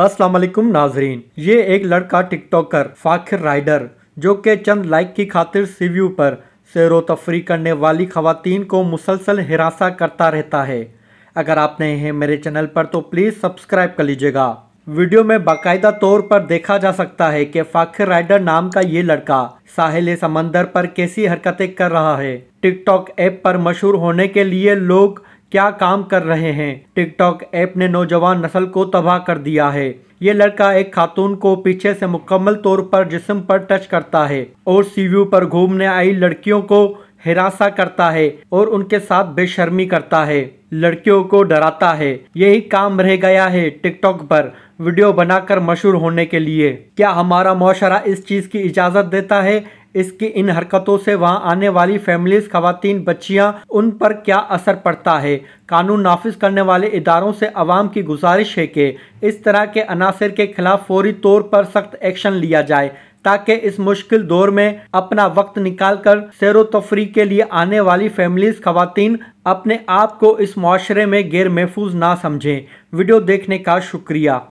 अस्सलाम वालेकुम नाजरीन ये एक लड़का टिकटॉकर फाखिर राइडर जो के चंद लाइक की खातिर सीव्यू पर सैर तफरी करने वाली खातन को मुसलसल हिरासा करता रहता है अगर आप नए हैं मेरे चैनल पर तो प्लीज़ सब्सक्राइब कर लीजिएगा वीडियो में बाकायदा तौर पर देखा जा सकता है कि फाखिर राइडर नाम का ये लड़का साहिल समंदर पर कैसी हरकतें कर रहा है टिकटॉक ऐप पर मशहूर होने के लिए लोग क्या काम कर रहे हैं टिकटॉक ऐप ने नौजवान नस्ल को तबाह कर दिया है ये लड़का एक खातून को पीछे से मुकम्मल तौर पर जिस्म पर टच करता है और सीव्यू पर घूमने आई लड़कियों को हिरासा करता है और उनके साथ बेशर्मी करता है लड़कियों को डराता है यही काम रह गया है टिकटॉक पर वीडियो बनाकर मशहूर होने के लिए क्या हमारा माशरा इस चीज़ की इजाज़त देता है इसकी इन हरकतों से वहाँ आने वाली फैमिलीज खातन बच्चियाँ उन पर क्या असर पड़ता है कानून नाफिज करने वाले इदारों से आवाम की गुजारिश है कि इस तरह के अनासर के खिलाफ फौरी तौर पर सख्त एक्शन लिया जाए ताकि इस मुश्किल दौर में अपना वक्त निकाल कर सैर तफरी के लिए आने वाली फैमिलीज खातन अपने आप को इस माशरे में गैर महफूज ना समझें वीडियो देखने का शुक्रिया